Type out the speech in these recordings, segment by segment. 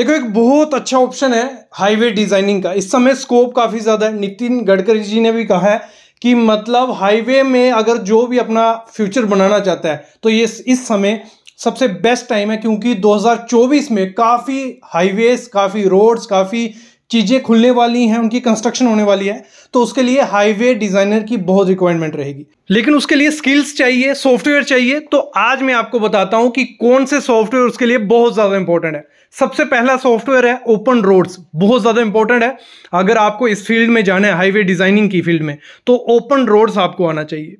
देखो एक बहुत अच्छा ऑप्शन है हाईवे डिजाइनिंग का इस समय स्कोप काफ़ी ज़्यादा है नितिन गडकरी जी ने भी कहा है कि मतलब हाईवे में अगर जो भी अपना फ्यूचर बनाना चाहता है तो ये इस समय सबसे बेस्ट टाइम है क्योंकि 2024 में काफ़ी हाईवेज काफ़ी रोड्स काफ़ी चीज़ें खुलने वाली हैं उनकी कंस्ट्रक्शन होने वाली है तो उसके लिए हाईवे डिज़ाइनर की बहुत रिक्वायरमेंट रहेगी लेकिन उसके लिए स्किल्स चाहिए सॉफ्टवेयर चाहिए तो आज मैं आपको बताता हूं कि कौन से सॉफ्टवेयर उसके लिए बहुत ज़्यादा इंपॉर्टेंट है सबसे पहला सॉफ्टवेयर है ओपन रोड्स बहुत ज़्यादा इंपॉर्टेंट है अगर आपको इस फील्ड में जाना है हाईवे डिज़ाइनिंग की फील्ड में तो ओपन रोड्स आपको आना चाहिए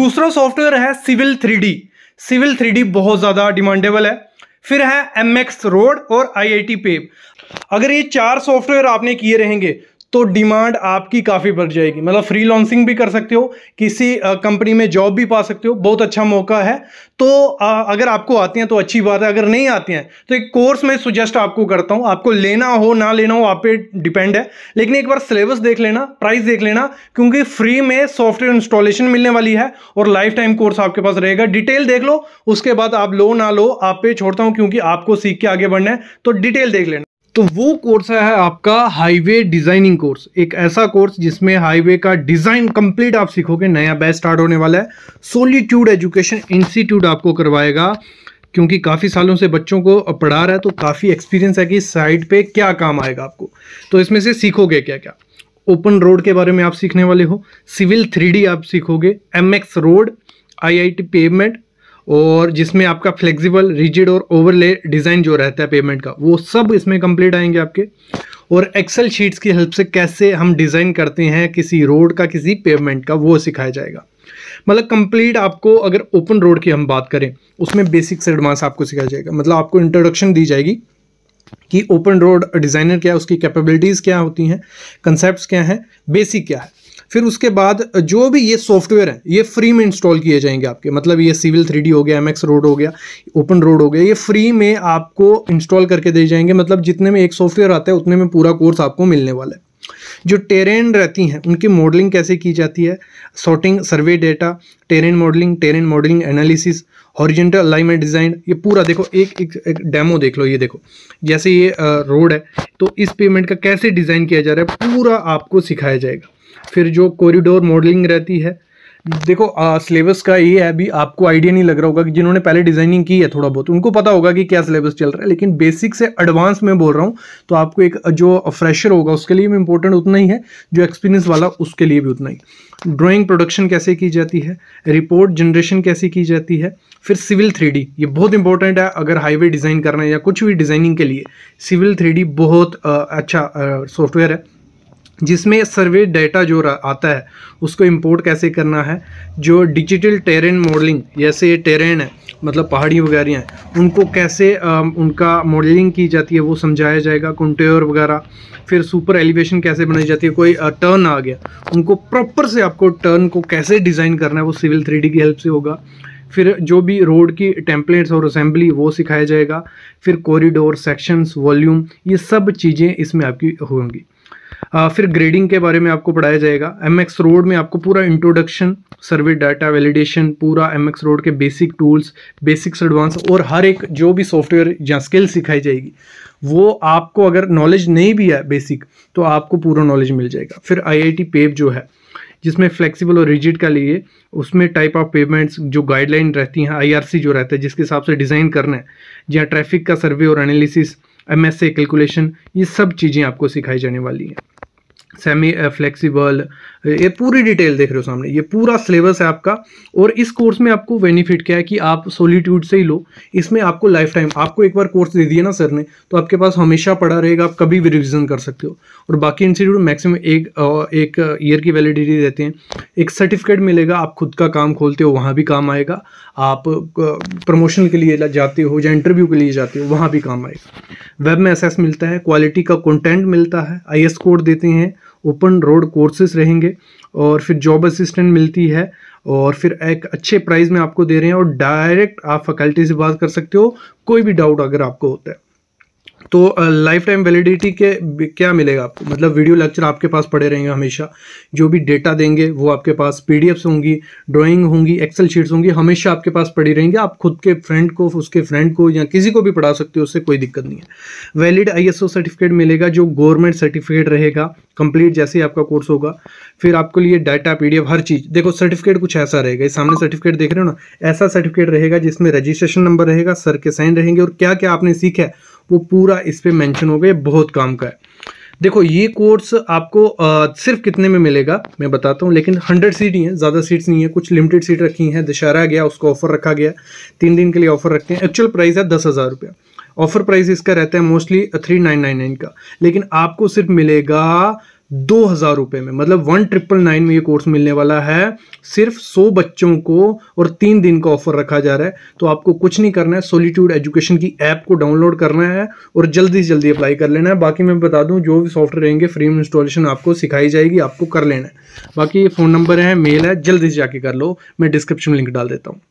दूसरा सॉफ्टवेयर है सिविल थ्री सिविल थ्री बहुत ज़्यादा डिमांडेबल है फिर है एम रोड और आई आई टी अगर ये चार सॉफ्टवेयर आपने किए रहेंगे तो डिमांड आपकी काफ़ी बढ़ जाएगी मतलब फ्री लॉन्सिंग भी कर सकते हो किसी कंपनी में जॉब भी पा सकते हो बहुत अच्छा मौका है तो अगर आपको आती हैं तो अच्छी बात है अगर नहीं आती हैं तो एक कोर्स मैं सुजेस्ट आपको करता हूं आपको लेना हो ना लेना हो आप पे डिपेंड है लेकिन एक बार सिलेबस देख लेना प्राइस देख लेना क्योंकि फ्री में सॉफ्टवेयर इंस्टॉलेशन मिलने वाली है और लाइफ टाइम कोर्स आपके पास रहेगा डिटेल देख लो उसके बाद आप लो ना लो आप पे छोड़ता हूँ क्योंकि आपको सीख के आगे बढ़ना है तो डिटेल देख लेना तो वो कोर्स है आपका हाईवे डिज़ाइनिंग कोर्स एक ऐसा कोर्स जिसमें हाईवे का डिज़ाइन कंप्लीट आप सीखोगे नया बैच स्टार्ट होने वाला है सोलिट्यूड एजुकेशन इंस्टीट्यूट आपको करवाएगा क्योंकि काफ़ी सालों से बच्चों को पढ़ा रहा है तो काफ़ी एक्सपीरियंस है कि साइड पे क्या काम आएगा आपको तो इसमें से सीखोगे क्या क्या ओपन रोड के बारे में आप सीखने वाले हो सिविल थ्री आप सीखोगे M road I I pavement और जिसमें आपका फ्लेक्सिबल रिजिड और ओवरले डिज़ाइन जो रहता है पेमेंट का वो सब इसमें कंप्लीट आएंगे आपके और एक्सेल शीट्स की हेल्प से कैसे हम डिज़ाइन करते हैं किसी रोड का किसी पेमेंट का वो सिखाया जाएगा मतलब कंप्लीट आपको अगर ओपन रोड की हम बात करें उसमें बेसिक से एडवांस आपको सिखाया जाएगा मतलब आपको इंट्रोडक्शन दी जाएगी कि ओपन रोड डिज़ाइनर क्या है उसकी कैपेबिलिटीज़ क्या होती हैं कंसेप्ट क्या हैं बेसिक क्या है फिर उसके बाद जो भी ये सॉफ्टवेयर है ये फ्री में इंस्टॉल किए जाएंगे आपके मतलब ये सिविल थ्री हो गया एम रोड हो गया ओपन रोड हो गया ये फ्री में आपको इंस्टॉल करके दे जाएंगे मतलब जितने में एक सॉफ्टवेयर आता है उतने में पूरा कोर्स आपको मिलने वाला है जो टेरेन रहती हैं उनकी मॉडलिंग कैसे की जाती है sorting survey data terrain modelling terrain modelling analysis horizontal alignment design ये पूरा देखो एक एक, एक डेमो देख लो ये देखो जैसे ये रोड है तो इस पेमेंट का कैसे डिज़ाइन किया जा रहा है पूरा आपको सिखाया जाएगा फिर जो कॉरिडोर मॉडलिंग रहती है देखो सिलेबस का ये है अभी आपको आइडिया नहीं लग रहा होगा कि जिन्होंने पहले डिजाइनिंग की है थोड़ा बहुत उनको पता होगा कि क्या सिलेबस चल रहा है लेकिन बेसिक से एडवांस में बोल रहा हूँ तो आपको एक जो फ्रेशर होगा उसके लिए भी इंपॉर्टेंट उतना ही है जो एक्सपीरियंस वाला उसके लिए भी उतना ही ड्रॉइंग प्रोडक्शन कैसे की जाती है रिपोर्ट जनरेशन कैसे की जाती है फिर सिविल थ्री ये बहुत इंपॉर्टेंट है अगर हाईवे डिज़ाइन करना है या कुछ भी डिज़ाइनिंग के लिए सिविल थ्री बहुत अच्छा सॉफ्टवेयर है जिसमें सर्वे डेटा जो आता है उसको इंपोर्ट कैसे करना है जो डिजिटल टेरेन मॉडलिंग जैसे टेरेन है मतलब पहाड़ी वगैरह हैं उनको कैसे आ, उनका मॉडलिंग की जाती है वो समझाया जाएगा कंटेयर वगैरह फिर सुपर एलिवेशन कैसे बनाई जाती है कोई आ, टर्न आ गया उनको प्रॉपर से आपको टर्न को कैसे डिज़ाइन करना है वो सिविल थ्री की हेल्प से होगा फिर जो भी रोड की टेम्पलेट्स और असेंबली वो सिखाया जाएगा फिर कॉरिडोर सेक्शंस वॉल्यूम ये सब चीज़ें इसमें आपकी होंगी फिर ग्रेडिंग के बारे में आपको पढ़ाया जाएगा एम एक्स रोड में आपको पूरा इंट्रोडक्शन सर्वे डाटा वैलिडेशन पूरा एम एक्स रोड के बेसिक टूल्स बेसिक्स एडवांस और हर एक जो भी सॉफ्टवेयर या स्किल सिखाई जाएगी वो आपको अगर नॉलेज नहीं भी है बेसिक तो आपको पूरा नॉलेज मिल जाएगा फिर आई आई टी पेप जो है जिसमें फ्लेक्सिबल और रिजिड का लिए उसमें टाइप ऑफ पेमेंट्स जो गाइडलाइन रहती हैं आईआरसी जो रहता है जिसके हिसाब से डिज़ाइन करना है जहाँ ट्रैफिक का सर्वे और एनालिसिस एमएसए कैलकुलेशन ये सब चीज़ें आपको सिखाई जाने वाली हैं सेमी फ्लेक्सिबल uh, uh, ये पूरी डिटेल देख रहे हो सामने ये पूरा सिलेबस है आपका और इस कोर्स में आपको बेनिफिट क्या है कि आप सोलिट्यूड से ही लो इसमें आपको लाइफ टाइम आपको एक बार कोर्स दे दिया ना सर ने तो आपके पास हमेशा पड़ा रहेगा आप कभी भी रिविजन कर सकते हो और बाकी इंस्टीट्यूट मैक्सिमम एक एक ईयर की वैलिडिटी देते हैं एक सर्टिफिकेट मिलेगा आप खुद का काम खोलते हो वहाँ भी काम आएगा आप प्रमोशन के लिए जाते हो या इंटरव्यू के लिए जाते हो वहाँ भी काम आएगा वेब में एसेस मिलता है क्वालिटी का कंटेंट मिलता है आई एस कोड देते हैं ओपन रोड कोर्सेज रहेंगे और फिर जॉब असिस्टेंट मिलती है और फिर एक अच्छे प्राइस में आपको दे रहे हैं और डायरेक्ट आप फैकल्टी से बात कर सकते हो कोई भी डाउट अगर आपको होता है तो लाइफ टाइम वैलिडिटी के क्या मिलेगा आपको मतलब वीडियो लेक्चर आपके पास पड़े रहेंगे हमेशा जो भी डेटा देंगे वो आपके पास पीडीएफ्स होंगी ड्राइंग होंगी एक्सेल शीट्स होंगी हमेशा आपके पास पड़ी रहेंगी आप खुद के फ्रेंड को उसके फ्रेंड को या किसी को भी पढ़ा सकते हो उससे कोई दिक्कत नहीं है वैलिड आई सर्टिफिकेट मिलेगा जो गवर्नमेंट सर्टिफिकेट रहेगा कंप्लीट जैसे ही आपका कोर्स होगा फिर आपके लिए डाटा एफ हर चीज़ देखो सर्टिफिकेट कुछ ऐसा रहेगा सामने सर्टिफिकेट देख रहे हो ना ऐसा सर्टिफिकेट रहेगा जिसमें रजिस्ट्रेशन नंबर रहेगा सर के साइन रहेंगे और क्या क्या आपने सीखा है वो पूरा इस पर मैंशन हो गया बहुत काम का है देखो ये कोर्स आपको आ, सिर्फ कितने में मिलेगा मैं बताता हूँ लेकिन हंड्रेड सीट ही हैं ज़्यादा सीट्स नहीं है कुछ लिमिटेड सीट रखी हैं दशहरा गया उसको ऑफर रखा गया तीन दिन के लिए ऑफर रखते हैं एक्चुअल प्राइस है दस हज़ार रुपया ऑफर प्राइस इसका रहता है mostly three nine nine nine का लेकिन आपको सिर्फ मिलेगा दो हज़ार रुपये में मतलब वन ट्रिपल नाइन में ये कोर्स मिलने वाला है सिर्फ सौ बच्चों को और तीन दिन का ऑफर रखा जा रहा है तो आपको कुछ नहीं करना है सोलिट्यूड एजुकेशन की ऐप को डाउनलोड करना है और जल्दी से जल्दी अप्लाई कर लेना है बाकी मैं बता दूं जो भी सॉफ्टवेयर रहेंगे फ्री में इंस्टॉलेशन आपको सिखाई जाएगी आपको कर लेना है बाकी ये फ़ोन नंबर है मेल है जल्दी से जाके कर लो मैं डिस्क्रिप्शन लिंक डाल देता हूँ